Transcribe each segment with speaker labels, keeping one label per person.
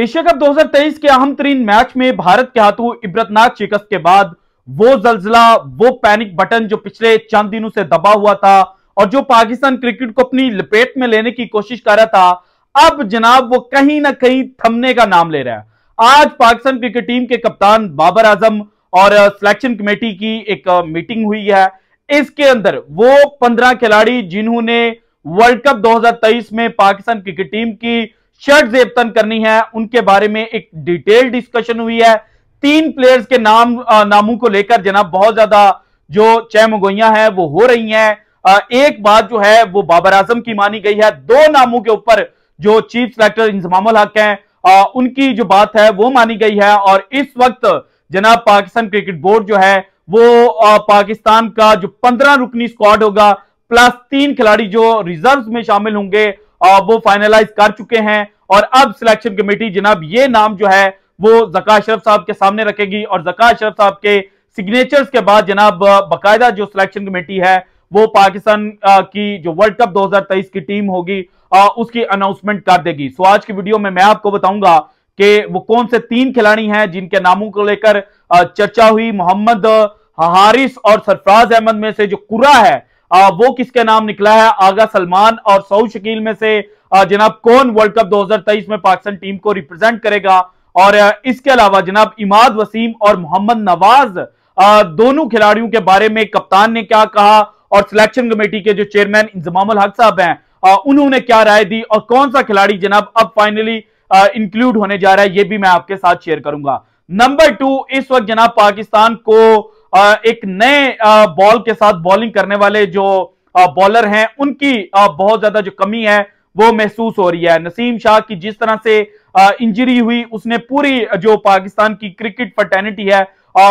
Speaker 1: Asia cup 2023 के अहम तरीन मैच में भारत के हाथों इबरतनाक शिकस्त के बाद वो जलजिला वो पैनिक बटन जो पिछले चंद दिनों से दबा हुआ था और जो पाकिस्तान क्रिकेट को अपनी लपेट में लेने की कोशिश कर रहा था अब जनाब वो कहीं ना कहीं थमने का नाम ले रहा है आज पाकिस्तान क्रिकेट टीम के कप्तान बाबर आजम और सिलेक्शन कमेटी की एक मीटिंग हुई है इसके अंदर वो पंद्रह खिलाड़ी जिन्होंने वर्ल्ड कप 2023 में पाकिस्तान क्रिकेट टीम की शर्ट जेबतन करनी है उनके बारे में एक डिटेल डिस्कशन हुई है तीन प्लेयर्स के नाम नामों को लेकर जनाब बहुत ज्यादा जो मगोइया है वो हो रही हैं एक बात जो है वो बाबर आजम की मानी गई है दो नामों के ऊपर जो चीफ सेलेक्टर इंजमाम हक हैं उनकी जो बात है वो मानी गई है और इस वक्त जनाब पाकिस्तान क्रिकेट बोर्ड जो है वो पाकिस्तान का जो पंद्रह रुकनी स्क्वाड होगा प्लस तीन खिलाड़ी जो रिजर्व में शामिल होंगे वो फाइनलाइज कर चुके हैं और अब सिलेक्शन कमेटी जनाब ये नाम जो है वो जका अशरफ साहब के सामने रखेगी और जका अशरफ साहब के सिग्नेचर्स के बाद जनाब बाकायदा जो सिलेक्शन कमेटी है वो पाकिस्तान की जो वर्ल्ड कप 2023 की टीम होगी उसकी अनाउंसमेंट कर देगी सो आज की वीडियो में मैं आपको बताऊंगा कि वो कौन से तीन खिलाड़ी हैं जिनके नामों को लेकर चर्चा हुई मोहम्मद हारिस और सरफराज अहमद में से जो कुरा है आ, वो किसके नाम निकला है आगा सलमान और सऊद शकील में से जनाब कौन वर्ल्ड कप 2023 में पाकिस्तान टीम को रिप्रेजेंट करेगा और इसके अलावा जनाब इमाद वसीम और मोहम्मद नवाज दोनों खिलाड़ियों के बारे में कप्तान ने क्या कहा और सिलेक्शन कमेटी के जो चेयरमैन इंजमाम हक साहब हैं उन्होंने क्या राय दी और कौन सा खिलाड़ी जनाब अब फाइनली इंक्लूड होने जा रहा है यह भी मैं आपके साथ शेयर करूंगा नंबर टू इस वक्त जनाब पाकिस्तान को एक नए बॉल के साथ बॉलिंग करने वाले जो बॉलर हैं उनकी बहुत ज्यादा जो कमी है वो महसूस हो रही है नसीम शाह की जिस तरह से इंजरी हुई उसने पूरी जो पाकिस्तान की क्रिकेट फर्टर्निटी है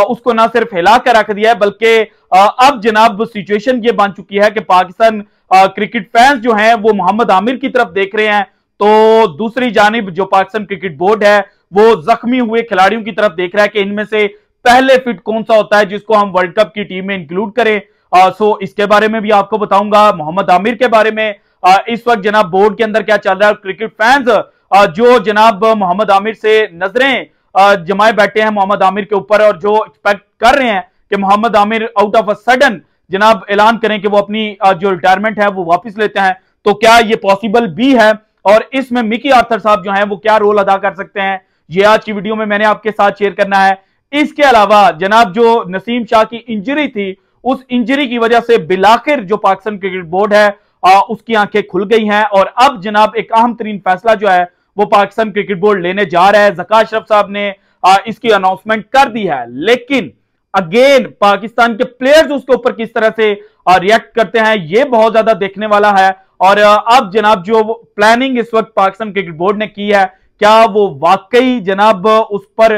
Speaker 1: उसको ना सिर्फ हिला कर रख दिया है बल्कि अब जनाब सिचुएशन ये बन चुकी है कि पाकिस्तान क्रिकेट फैंस जो हैं वो मोहम्मद आमिर की तरफ देख रहे हैं तो दूसरी जानब जो पाकिस्तान क्रिकेट बोर्ड है वो जख्मी हुए खिलाड़ियों की तरफ देख रहा है कि इनमें से पहले फिट कौन सा होता है जिसको हम वर्ल्ड कप की टीम में इंक्लूड करें आ, सो इसके बारे में भी आपको बताऊंगा मोहम्मद आमिर के बारे में आ, इस वक्त जनाब बोर्ड के अंदर क्या चल रहा है क्रिकेट फैंस जो जनाब मोहम्मद आमिर से नजरें जमाए बैठे हैं मोहम्मद आमिर के ऊपर और जो एक्सपेक्ट कर रहे हैं कि Mohammad Amir out of a sudden जनाब ऐलान करें कि वो अपनी जो रिटायरमेंट है वो वापस लेते हैं तो क्या ये पॉसिबल भी है और इसमें मिकी आर्थर साहब जो हैं वो क्या रोल अदा कर सकते हैं ये आज की वीडियो में मैंने आपके साथ शेयर करना है इसके अलावा जनाब जो नसीम शाह की इंजरी थी उस इंजरी की वजह से बिलाखिर जो पाकिस्तान क्रिकेट बोर्ड है आ, उसकी आंखें खुल गई हैं और अब जनाब एक अहम तरीन फैसला जो है वो पाकिस्तान क्रिकेट बोर्ड लेने जा रहा है जका अशरफ साहब ने आ, इसकी अनाउंसमेंट कर दी है लेकिन अगेन पाकिस्तान के प्लेयर्स उसके ऊपर किस तरह से रिएक्ट करते हैं ये बहुत ज्यादा देखने वाला है और अब जनाब जो प्लानिंग इस वक्त पाकिस्तान क्रिकेट बोर्ड ने की है क्या वो वाकई जनाब उस पर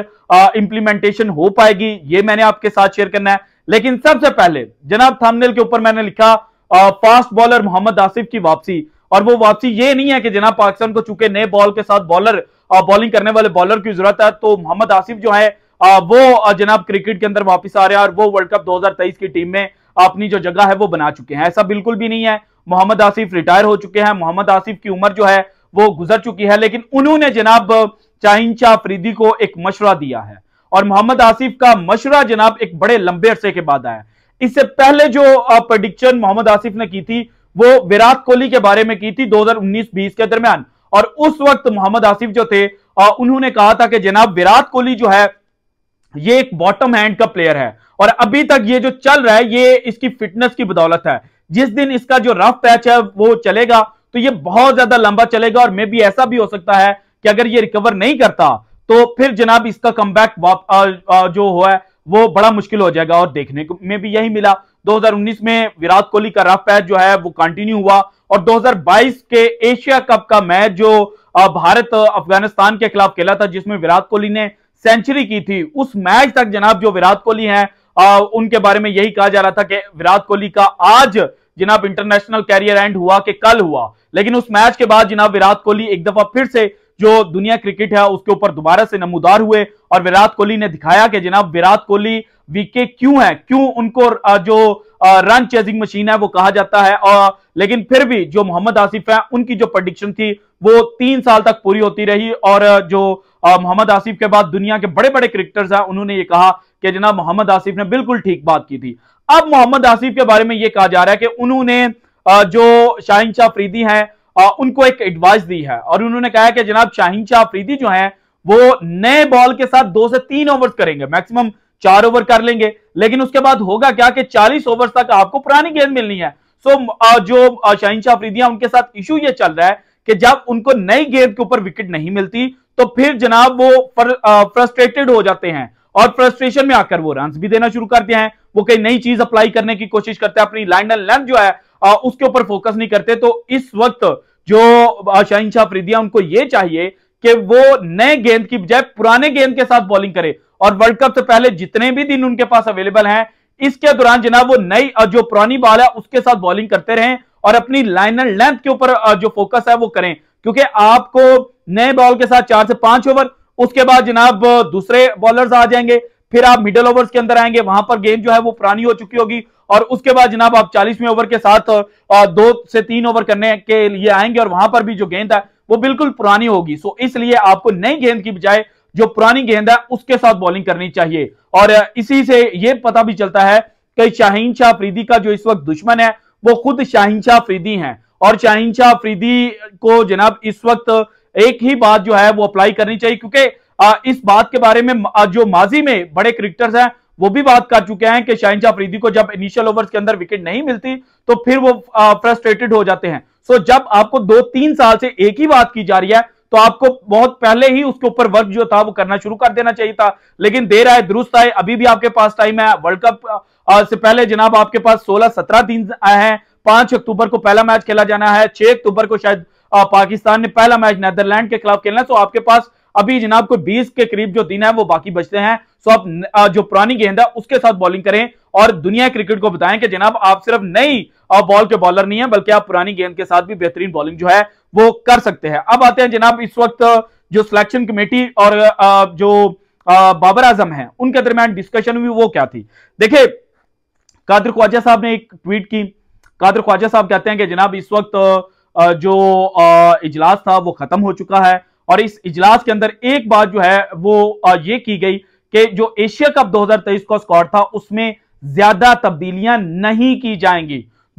Speaker 1: इंप्लीमेंटेशन हो पाएगी ये मैंने आपके साथ शेयर करना है लेकिन सबसे पहले जनाब थामनेल के ऊपर मैंने लिखा फास्ट बॉलर मोहम्मद आसिफ की वापसी और वो वापसी ये नहीं है कि जनाब पाकिस्तान को चूंकि नए बॉल के साथ बॉलर बॉलिंग करने वाले बॉलर की जरूरत है तो मोहम्मद आसिफ जो है वो जनाब क्रिकेट के अंदर वापस आ रहे हैं और वो वर्ल्ड कप 2023 की टीम में अपनी जो जगह है वो बना चुके हैं ऐसा बिल्कुल भी नहीं है मोहम्मद आसिफ रिटायर हो चुके हैं मोहम्मद आसिफ की उम्र जो है वो गुजर चुकी है लेकिन उन्होंने जनाब चाहिंचा फरीदी को एक मशुरा दिया है और मोहम्मद आसिफ का मशुरा जनाब एक बड़े लंबे अरसे के बाद आया इससे पहले जो प्रडिक्शन मोहम्मद आसिफ ने की थी वो विराट कोहली के बारे में की थी 2019-20 के दरमियान और उस वक्त मोहम्मद आसिफ जो थे उन्होंने कहा था कि जनाब विराट कोहली जो है ये एक बॉटम हैंड का प्लेयर है और अभी तक ये जो चल रहा है ये इसकी फिटनेस की बदौलत है जिस दिन इसका जो रफ पैच है वो चलेगा तो ये बहुत ज्यादा लंबा चलेगा और मे भी ऐसा भी हो सकता है कि अगर ये रिकवर नहीं करता तो फिर जनाब इसका कम बैक जो हुआ वो बड़ा मुश्किल हो जाएगा और देखने को में भी यही मिला 2019 में विराट कोहली का रफ पैच जो है वो कंटिन्यू हुआ और 2022 के एशिया कप का मैच जो भारत अफगानिस्तान के खिलाफ खेला था जिसमें विराट कोहली ने सेंचुरी की थी उस मैच तक जनाब जो विराट कोहली हैं उनके बारे में यही कहा जा रहा था कि विराट कोहली का आज जिनाब इंटरनेशनल कैरियर एंड हुआ कि कल हुआ लेकिन उस मैच के बाद जिनाब विराट कोहली एक दफा फिर से जो दुनिया क्रिकेट है उसके ऊपर दोबारा से नमोदार हुए और विराट कोहली ने दिखाया कि जनाब विराट कोहली वीके क्यों है क्यों उनको जो रन चेजिंग मशीन है वो कहा जाता है और लेकिन फिर भी जो मोहम्मद आसिफ है उनकी जो प्रडिक्शन थी वो तीन साल तक पूरी होती रही और जो मोहम्मद आसिफ के बाद दुनिया के बड़े बड़े क्रिकेटर्स हैं उन्होंने ये कहा कि जनाब मोहम्मद आसिफ ने बिल्कुल ठीक बात की थी अब मोहम्मद आसिफ के बारे में यह कहा जा रहा है कि उन्होंने जो शाहिन शाह फ्रीदी हैं उनको एक एडवाइस दी है और उन्होंने कहा है कि जनाब शाहिन शाह फ्रीदी जो है वो नए बॉल के साथ दो से तीन ओवर करेंगे मैक्सिमम चार ओवर कर लेंगे लेकिन उसके बाद होगा क्या कि चालीस ओवर तक आपको पुरानी गेंद मिलनी है सो जो शाहिन शाह फ्रीदी है उनके साथ इशू यह चल रहा है कि जब उनको नई गेंद के ऊपर विकेट नहीं मिलती तो फिर जनाब वो फ्रस्ट्रेटेड हो जाते हैं और फ्रस्ट्रेशन में आकर वो रन भी देना शुरू करते हैं वो कई नई चीज अप्लाई करने की कोशिश करते हैं अपनी लैंड एंड लैंड जो है आ, उसके ऊपर फोकस नहीं करते तो इस वक्त जो शाह प्रीदिया उनको ये चाहिए कि वो नए गेंद की बजाय पुराने गेंद के साथ बॉलिंग करे और वर्ल्ड कप से पहले जितने भी दिन उनके पास अवेलेबल हैं इसके दौरान जनाब वो नई जो पुरानी बॉल है उसके साथ बॉलिंग करते रहें और अपनी लाइन एंड लेंथ के ऊपर जो फोकस है वो करें क्योंकि आपको नए बॉल के साथ चार से पांच ओवर उसके बाद जनाब दूसरे बॉलर्स आ जाएंगे फिर आप मिडल ओवर्स के अंदर आएंगे वहां पर गेम जो है वो पुरानी हो चुकी होगी और उसके बाद जनाब आप चालीसवें ओवर के साथ दो से तीन ओवर करने के लिए आएंगे और वहां पर भी जो गेंद है वो बिल्कुल पुरानी होगी सो इसलिए आपको नई गेंद की बजाय जो पुरानी गेंद है उसके साथ बॉलिंग करनी चाहिए और इसी से ये पता भी चलता है कि शाहीन शाह अफरीदी का जो इस वक्त दुश्मन है वो खुद शाहीन शाह अफरीदी है और शाहीन शाह अफरीदी को जनाब इस वक्त एक ही बात जो है वो अप्लाई करनी चाहिए क्योंकि इस बात के बारे में जो माजी में बड़े क्रिकेटर्स हैं वो भी बात कर चुके हैं कि शाहिन अफरीदी को जब इनिशियल ओवर्स के अंदर विकेट नहीं मिलती तो फिर वो फ्रस्ट्रेटेड हो जाते हैं सो जब आपको दो तीन साल से एक ही बात की जा रही है तो आपको बहुत पहले ही उसके ऊपर वर्क जो था वो करना शुरू कर देना चाहिए था लेकिन देर आए दुरुस्त आए अभी भी आपके पास टाइम है वर्ल्ड कप से पहले जनाब आपके पास 16-17 दिन हैं पांच अक्टूबर को पहला मैच खेला जाना है छह अक्टूबर को शायद पाकिस्तान ने पहला मैच नेदरलैंड के खिलाफ खेलना है तो आपके पास अभी जनाब को बीस के करीब जो दिन है वो बाकी बचते हैं सो आप जो पुरानी गेंद है उसके साथ बॉलिंग करें और दुनिया क्रिकेट को बताएं कि जनाब आप सिर्फ नई बॉल के बॉलर नहीं है बल्कि आप पुरानी गेंद के साथ भी बेहतरीन बॉलिंग जो है वो कर सकते हैं अब आते हैं जनाब इस वक्त जो सिलेक्शन कमेटी और जो बाबर आजम है उनके दरमियान डिस्कशन हुई वो क्या थी देखिये कादर ख्वाजा साहब ने एक ट्वीट की कादर ख्वाजा साहब कहते हैं कि जनाब इस वक्त जो इजलास था वो खत्म हो चुका है और इस इजलास के अंदर एक बात जो है वो ये की गई कि जो एशिया कप 2023 का स्कॉट था उसमें ज्यादा तब्दीलियां नहीं की जाएंगी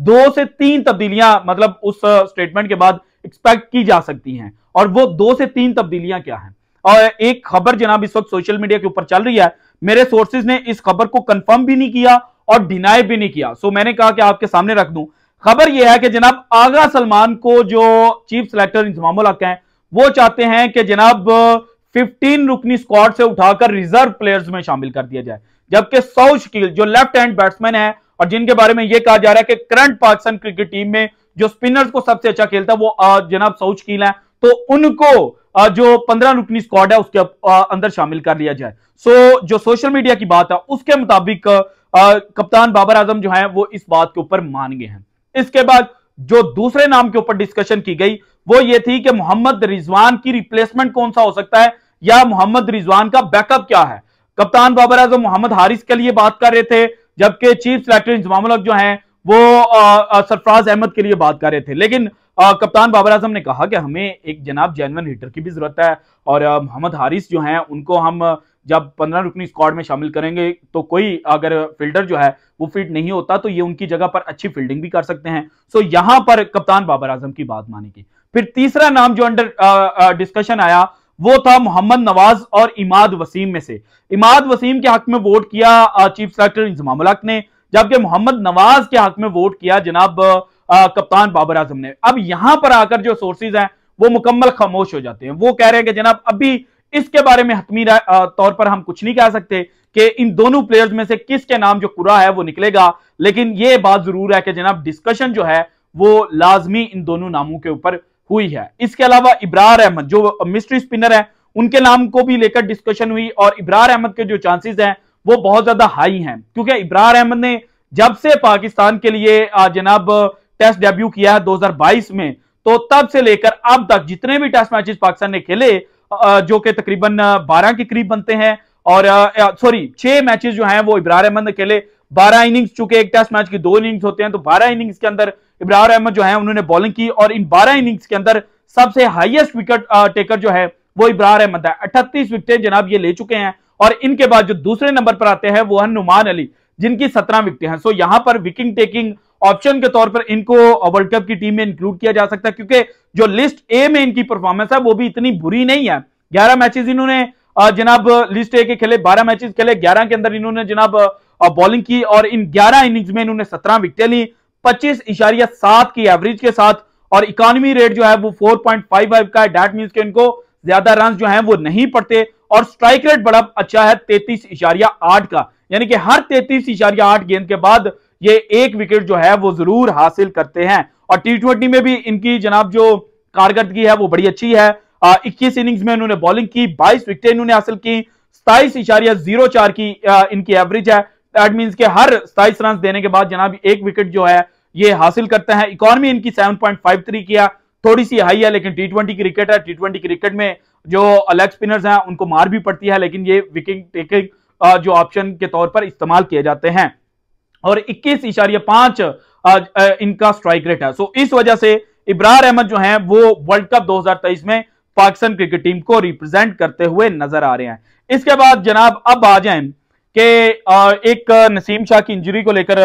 Speaker 1: दो से तीन तब्दीलियां मतलब उस स्टेटमेंट के बाद एक्सपेक्ट की जा सकती हैं और वो दो से तीन तब्दीलियां क्या हैं और एक खबर जनाब इस वक्त सोशल मीडिया के ऊपर चल रही है मेरे सोर्सेज ने इस खबर को कंफर्म भी नहीं किया और डिनाई भी नहीं किया सो मैंने कहा कि आपके सामने रख दूं खबर यह है कि जनाब आगा सलमान को जो चीफ सिलेक्टर इंजमाम हैं वो चाहते हैं कि जनाब 15 रुकनी स्क्वाड से उठाकर रिजर्व प्लेयर्स में शामिल कर दिया जाए जबकि सौ शकील जो लेफ्ट हैंड बैट्समैन है और जिनके बारे में यह कहा जा रहा है कि करंट पाकिस्तान क्रिकेट टीम में जो स्पिनर्स को सबसे अच्छा खेलता है वो जनाब सौ शकील है तो उनको जो पंद्रह रुकनी स्क्वाड है उसके अंदर शामिल कर लिया जाए सो so, जो सोशल मीडिया की बात है उसके मुताबिक कप्तान बाबर आजम जो है वो इस बात के ऊपर मान गए हैं इसके बाद जो दूसरे नाम के ऊपर डिस्कशन की गई वो ये थी कि मोहम्मद रिजवान की रिप्लेसमेंट कौन सा हो सकता है या मोहम्मद रिजवान का बैकअप क्या है कप्तान बाबर आजम मोहम्मद हारिस के लिए बात कर रहे थे जबकि चीफ सेलेक्टर इंजमाम जो है वो सरफराज अहमद के लिए बात कर रहे थे लेकिन आ, कप्तान बाबर आजम ने कहा कि हमें एक जनाब जैनवन हीटर की भी जरूरत है और मोहम्मद हारिस जो है उनको हम जब पंद्रह रुकनी स्क्वाड में शामिल करेंगे तो कोई अगर फील्डर जो है वो फिट नहीं होता तो ये उनकी जगह पर अच्छी फील्डिंग भी कर सकते हैं सो यहाँ पर कप्तान बाबर आजम की बात मानी फिर तीसरा नाम जो अंडर डिस्कशन आया वो था मोहम्मद नवाज और इमाद वसीम में से इमाद वसीम के हक में वोट किया चीफ सेक्रेटरी इंजमाम ने जबकि मोहम्मद नवाज के हक में वोट किया जनाब कप्तान बाबर आजम ने अब यहां पर आकर जो सोर्सेज हैं वो मुकम्मल खामोश हो जाते हैं वो कह रहे हैं कि जनाब अभी इसके बारे में हतमी तौर पर हम कुछ नहीं कह सकते कि इन दोनों प्लेयर्स में से किसके नाम जो कुरा है वो निकलेगा लेकिन ये बात जरूर है कि जनाब डिस्कशन जो है वो लाजमी इन दोनों नामों के ऊपर हुई है इसके अलावा इब्रार अहमद जो मिस्ट्री स्पिनर है उनके नाम को भी लेकर डिस्कशन हुई और इब्रार अहमद के जो चांसेस हैं वो बहुत ज्यादा हाई हैं क्योंकि इब्रार अहमद ने जब से पाकिस्तान के लिए जनाब टेस्ट डेब्यू किया है 2022 में तो तब से लेकर अब तक जितने भी टेस्ट मैचेस पाकिस्तान ने खेले जो कि तकरीबन 12 के करीब बनते हैं और सॉरी छह मैचेस जो हैं वो इब्रार अहमद ने खेले 12 इनिंग्स चूंकि एक टेस्ट मैच की दो इनिंग्स होते हैं तो 12 इनिंग्स के अंदर इब्राहर अहमद जो है उन्होंने बॉलिंग की और इन बारह इनिंग्स के अंदर सबसे हाईएस्ट विकेट टेकर जो है वो इब्राहर अहमद है अट्ठतीस विकटें जनाब ये ले चुके हैं और इनके बाद जो दूसरे नंबर पर आते हैं वो है नुमान अली जिनकी सत्रह विकटें हैं सो यहां पर विकिंग टेकिंग ऑप्शन के तौर पर इनको वर्ल्ड कप की टीम में इंक्लूड किया जा सकता है क्योंकि जो लिस्ट ए में इनकी परफॉर्मेंस है वो भी इतनी बुरी नहीं है ग्यारह मैचेस इन्होंने जनाब लिस्ट ए के खेले बारह मैचेस खेले ग्यारह के अंदर इन्होंने जनाब बॉलिंग की और इन ग्यारह इनिंग्स में इन्होंने सत्रह विकटें ली पच्चीस इशारिया सात की एवरेज के साथ और इकोनॉमी रेट जो है वो फोर पॉइंट फाइव फाइव का है डैट मीन के इनको ज्यादा रन जो है वो नहीं पड़ते और स्ट्राइक रेट बड़ा अच्छा है तैतीस इशारिया आठ का यानी कि हर तैतीस इशारिया आठ गेंद के बाद ये एक विकेट जो है वो जरूर हासिल करते हैं और टी ट्वेंटी में भी इनकी जनाब जो कारकर्दगी है वो बड़ी अच्छी है इक्कीस इनिंग्स में इन्होंने बॉलिंग की बाईस विकेट इन्होंने हासिल की सताइस इशारिया जीरो चार की आ, इनकी एवरेज है दैट मीन्स के हर सताइस रन देने के बाद जनाब एक विकेट जो है ये हासिल करते हैं इकोनॉमी इनकी 7.53 किया थोड़ी सी हाई है लेकिन टी ट्वेंटी क्रिकेट है टी ट्वेंटी क्रिकेट में जो अलग स्पिनर्स हैं उनको मार भी पड़ती है लेकिन ये विकिंग टेकिंग जो ऑप्शन के तौर पर इस्तेमाल किए जाते हैं और इक्कीस इशारिया पांच इनका स्ट्राइक रेट है सो इस वजह से इब्रार अहमद जो हैं वो वर्ल्ड कप 2023 में पाकिस्तान क्रिकेट टीम को रिप्रेजेंट करते हुए नजर आ रहे हैं इसके बाद जनाब अब आ जाए कि एक नसीम शाह की इंजरी को लेकर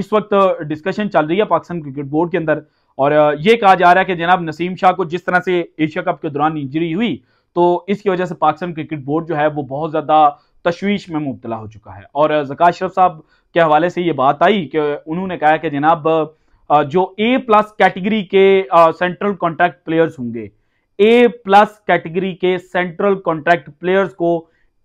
Speaker 1: इस वक्त डिस्कशन चल रही है पाकिस्तान क्रिकेट बोर्ड के अंदर और ये कहा जा रहा है कि जनाब नसीम शाह को जिस तरह से एशिया कप के दौरान इंजरी हुई तो इसकी वजह से पाकिस्तान क्रिकेट बोर्ड जो है वो बहुत ज़्यादा तशवीश में मुबतला हो चुका है और जका शरफ साहब के हवाले से ये बात आई कि उन्होंने कहा कि जनाब जो ए प्लस कैटेगरी के सेंट्रल कॉन्ट्रैक्ट प्लेयर्स होंगे ए प्लस कैटेगरी के सेंट्रल कॉन्ट्रैक्ट प्लेयर्स को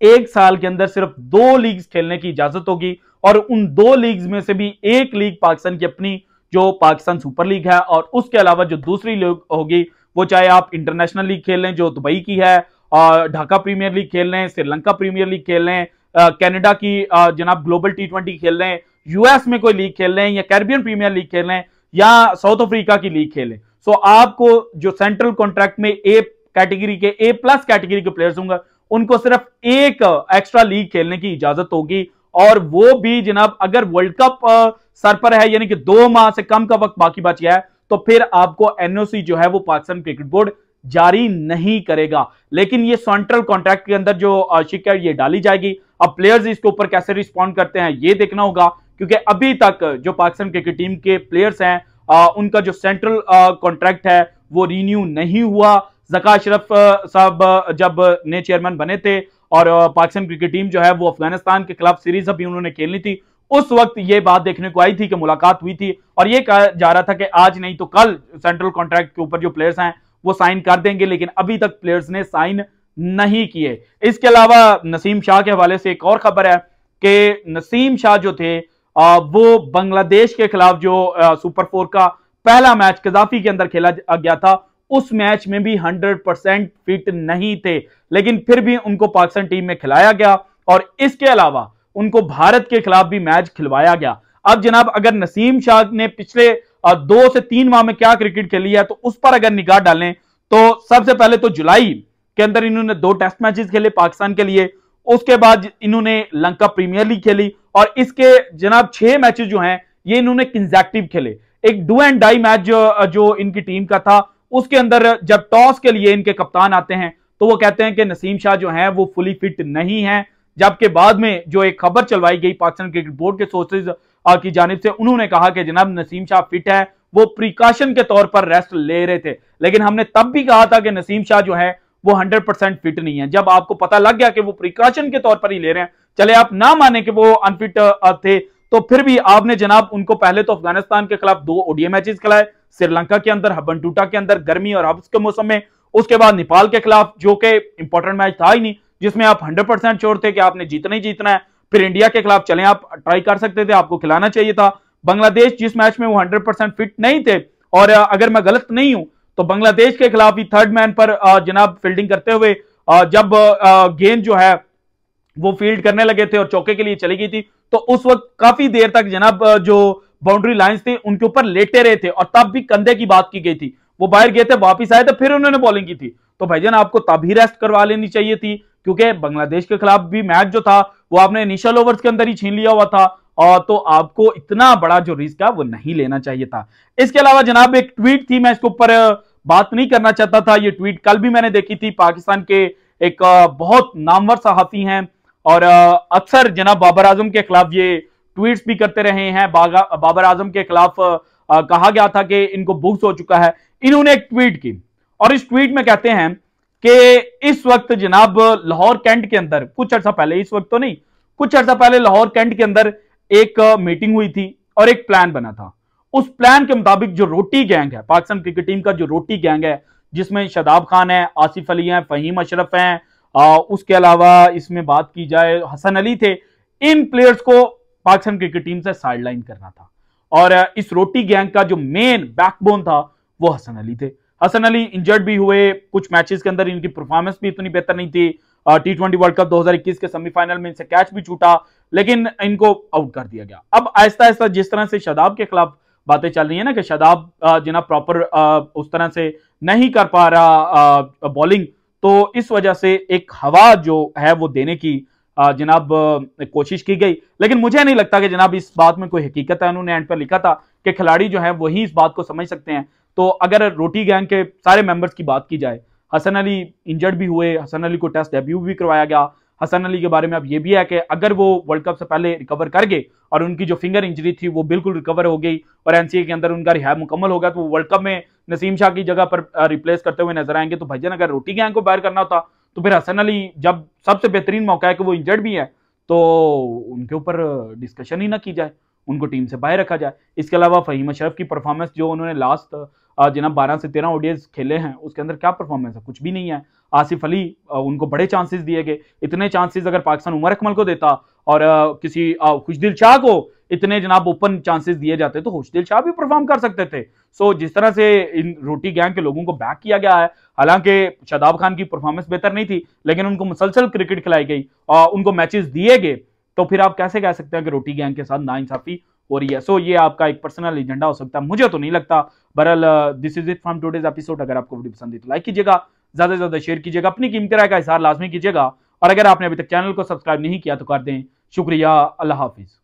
Speaker 1: एक साल के अंदर सिर्फ दो लीग्स खेलने की इजाजत होगी और उन दो लीग्स में से भी एक लीग पाकिस्तान की अपनी जो पाकिस्तान सुपर लीग है और उसके अलावा जो दूसरी लीग होगी वो चाहे आप इंटरनेशनल लीग खेल लें जो दुबई की है और ढाका प्रीमियर लीग खेल लें श्रीलंका प्रीमियर लीग खेल लें कैनेडा की जनाब ग्लोबल टी ट्वेंटी खेल लें यूएस में कोई लीग खेल लें या कैरिबियन प्रीमियर लीग खेल लें या साउथ अफ्रीका की लीग खेलें सो आपको जो सेंट्रल कॉन्ट्रैक्ट में ए कैटेगरी के ए प्लस कैटेगरी के प्लेयर्स होंगे उनको सिर्फ एक एक्स्ट्रा लीग खेलने की इजाजत होगी और वो भी जनाब अगर वर्ल्ड कप सर पर है यानी कि दो माह से कम का वक्त बाकी बच गया है तो फिर आपको एनओसी जो है वो पाकिस्तान क्रिकेट बोर्ड जारी नहीं करेगा लेकिन ये सेंट्रल कॉन्ट्रैक्ट के अंदर जो शिकायत है ये डाली जाएगी अब प्लेयर्स इसके ऊपर कैसे रिस्पॉन्ड करते हैं ये देखना होगा क्योंकि अभी तक जो पाकिस्तान क्रिकेट टीम के प्लेयर्स हैं उनका जो सेंट्रल कॉन्ट्रैक्ट है वो रिन्यू नहीं हुआ जका अशरफ साहब जब नए चेयरमैन बने थे और पाकिस्तान क्रिकेट टीम जो है वो अफगानिस्तान के खिलाफ सीरीज भी उन्होंने खेलनी थी उस वक्त ये बात देखने को आई थी कि मुलाकात हुई थी और ये कहा जा रहा था कि आज नहीं तो कल सेंट्रल कॉन्ट्रैक्ट के ऊपर जो प्लेयर्स हैं वो साइन कर देंगे लेकिन अभी तक प्लेयर्स ने साइन नहीं किए इसके अलावा नसीम शाह के हवाले से एक और खबर है कि नसीम शाह जो थे वो बांग्लादेश के खिलाफ जो सुपर फोर का पहला मैच कजाफी के अंदर खेला गया था उस मैच में भी 100 परसेंट फिट नहीं थे लेकिन फिर भी उनको पाकिस्तान टीम में खिलाया गया और इसके अलावा उनको भारत के खिलाफ भी मैच खिलवाया गया अब जनाब अगर नसीम शाह ने पिछले दो से तीन माह में क्या क्रिकेट खेली है तो उस पर अगर निगाह डालें तो सबसे पहले तो जुलाई के अंदर इन्होंने दो टेस्ट मैचेस खेले पाकिस्तान के लिए उसके बाद इन्होंने लंका प्रीमियर लीग खेली और इसके जनाब छह मैचेस जो हैं ये इन्होंने कंजेक्टिव खेले एक डू एंड डाई मैच जो, जो इनकी टीम का था उसके अंदर जब टॉस के लिए इनके कप्तान आते हैं तो वो कहते हैं कि नसीम शाह जो है वो फुली फिट नहीं है जबकि बाद में जो एक खबर चलवाई गई पाकिस्तान क्रिकेट बोर्ड के सोर्सेज की जानब से उन्होंने कहा कि जनाब नसीम शाह फिट है वो प्रिकॉशन के तौर पर रेस्ट ले रहे थे लेकिन हमने तब भी कहा था कि नसीम शाह जो है वो 100% फिट नहीं है जब आपको पता लग गया कि वो प्रिकॉशन के तौर पर ही ले रहे हैं चले आप ना माने कि वो अनफिट थे तो फिर भी आपने जनाब उनको पहले तो अफगानिस्तान के खिलाफ दो ओडीए मैचेस खिलाए श्रीलंका के अंदर हबनटूटा के अंदर गर्मी और हब्स के मौसम में उसके बाद नेपाल के खिलाफ जो कि इंपॉर्टेंट मैच था ही नहीं जिसमें आप हंड्रेड परसेंट श्योर थे कि आपने जीतना ही जीतना है फिर इंडिया के खिलाफ चले आप ट्राई कर सकते थे आपको खिलाना चाहिए था बांग्लादेश जिस मैच में वो हंड्रेड परसेंट फिट नहीं थे और अगर मैं गलत नहीं हूं तो बांग्लादेश के खिलाफ ही थर्ड मैन पर जनाब फील्डिंग करते हुए जब गेंद जो है वो फील्ड करने लगे थे और चौके के लिए चली गई थी तो उस वक्त काफी देर तक जनाब जो बाउंड्री लाइन थी उनके ऊपर लेटे रहे थे और तब भी कंधे की बात की गई थी वो बाहर गए थे वापिस आए थे फिर उन्होंने बॉलिंग की थी तो जान आपको तब ही रेस्ट करवा लेनी चाहिए थी क्योंकि बांग्लादेश के खिलाफ भी मैच जो था वो आपने इनिशियल ओवर्स के अंदर ही छीन लिया हुआ था और तो आपको इतना बड़ा जो रिस्क है वो नहीं लेना चाहिए था इसके अलावा जनाब एक ट्वीट थी मैं इसके ऊपर बात नहीं करना चाहता था ये ट्वीट कल भी मैंने देखी थी पाकिस्तान के एक बहुत नामवर सहाफी हैं और अक्सर जनाब बाबर आजम के खिलाफ ये ट्वीट्स भी करते रहे हैं बाबर आजम के खिलाफ कहा गया था कि इनको बुक्स हो चुका है इन्होंने एक ट्वीट की और इस ट्वीट में कहते हैं कि इस वक्त जनाब लाहौर कैंट के अंदर कुछ अर्सा पहले इस वक्त तो नहीं कुछ अर्सा पहले लाहौर कैंट के अंदर एक मीटिंग हुई थी और एक प्लान बना था उस प्लान के मुताबिक जो रोटी गैंग है पाकिस्तान क्रिकेट टीम का जो रोटी गैंग है जिसमें शदाब खान है आसिफ अली हैं फहीम अशरफ हैं उसके अलावा इसमें बात की जाए हसन अली थे इन प्लेयर्स को पाकिस्तान क्रिकेट टीम से साइड करना था और इस रोटी गैंग का जो मेन बैकबोन था वो हसन अली थे हसन अली इंजर्ड भी हुए कुछ मैचेस के अंदर इनकी परफॉर्मेंस भी इतनी बेहतर नहीं थी टी ट्वेंटी वर्ल्ड कप 2021 के सेमीफाइनल में इनसे कैच भी छूटा लेकिन इनको आउट कर दिया गया अब आहिस्ता आहिस्ता जिस तरह से शदाब के खिलाफ बातें चल रही है ना कि शदाब जिना प्रॉपर उस तरह से नहीं कर पा रहा बॉलिंग तो इस वजह से एक हवा जो है वो देने की जनाब कोशिश की गई लेकिन मुझे नहीं लगता कि जनाब इस बात में कोई हकीकत है उन्होंने एंड पर लिखा था कि खिलाड़ी जो है वही इस बात को समझ सकते हैं तो अगर रोटी गैंग के सारे मेंबर्स की बात की जाए हसन अली इंजर्ड भी हुए हसन अली को टेस्ट डेब्यू भी करवाया गया हसन अली के बारे में अब ये भी है कि अगर वो वर्ल्ड कप से पहले रिकवर कर गए और उनकी जो फिंगर इंजरी थी वो बिल्कुल रिकवर हो गई और एनसीए के अंदर उनका रिहाय मुकम्मल हो गया तो वो वर्ल्ड कप में नसीम शाह की जगह पर रिप्लेस करते हुए नजर आएंगे तो भजन अगर रोटी गैंग को बाहर करना होता तो फिर हसन अली जब सबसे बेहतरीन मौका है कि वो इंजर्ड भी है तो उनके ऊपर डिस्कशन ही ना की जाए उनको टीम से बाहर रखा जाए इसके अलावा फ़हीम अशरफ की परफॉर्मेंस जो उन्होंने लास्ट जिना बारह से तेरह ऑडियंस खेले हैं उसके अंदर क्या परफॉर्मेंस है कुछ भी नहीं है आसिफ अली उनको बड़े चांसेस दिए गए इतने चांसेस अगर पाकिस्तान उमर अकमल को देता और किसी खुशदिल शाह को इतने जनाब ओपन चांसेस दिए जाते तो होशदेल शाह भी परफॉर्म कर सकते थे सो जिस तरह से इन रोटी गैंग के लोगों को बैक किया गया है हालांकि शादाब खान की परफॉर्मेंस बेहतर नहीं थी लेकिन उनको मुसलसल क्रिकेट खिलाई गई और उनको मैचेस दिए गए तो फिर आप कैसे कह सकते हैं कि रोटी गैंग के साथ नाइंसाफी हो रही है सो ये आपका एक पर्सनल एजेंडा हो सकता है मुझे तो नहीं लगता बरअल this is it from today's episode अगर आपको वीडियो पसंद है तो लाइक कीजिएगा ज्यादा से ज्यादा शेयर कीजिएगा अपनी कीमती राय का इशार लाजमी कीजिएगा और अगर आपने अभी तक चैनल को सब्सक्राइब नहीं किया तो कर दें शुक्रिया अल्लाह हाफिज़